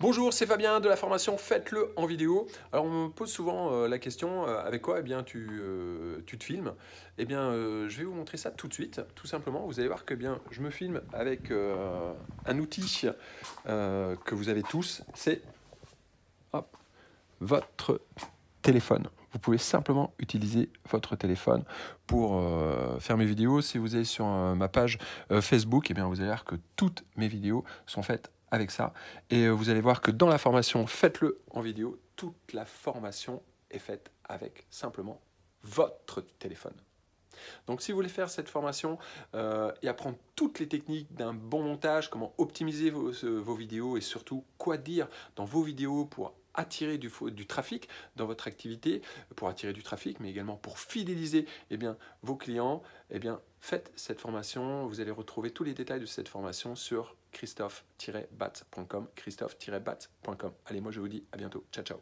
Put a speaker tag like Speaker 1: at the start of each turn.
Speaker 1: Bonjour, c'est Fabien de la formation Faites-le en vidéo. Alors on me pose souvent euh, la question euh, avec quoi eh bien, tu, euh, tu te filmes Eh bien je vais vous montrer ça tout de suite, tout simplement. Vous allez voir que eh bien je me filme avec un outil que vous avez tous, c'est votre téléphone. Vous pouvez simplement utiliser votre téléphone pour faire mes vidéos. Si vous allez sur ma page Facebook, et eh bien, vous allez voir que toutes mes vidéos sont faites avec ça. Et euh, vous allez voir que dans la formation, faites-le en vidéo, toute la formation est faite avec simplement votre téléphone. Donc si vous voulez faire cette formation euh, et apprendre toutes les techniques d'un bon montage, comment optimiser vos, euh, vos vidéos et surtout quoi dire dans vos vidéos pour attirer du, du, trafic dans votre activité, pour attirer du trafic, mais également pour fidéliser eh bien, vos clients, eh bien, faites cette formation. Vous allez retrouver tous les détails de cette formation sur christophe-bat.com. Christophe-bat.com. Allez, moi je vous dis à bientôt. Ciao, ciao.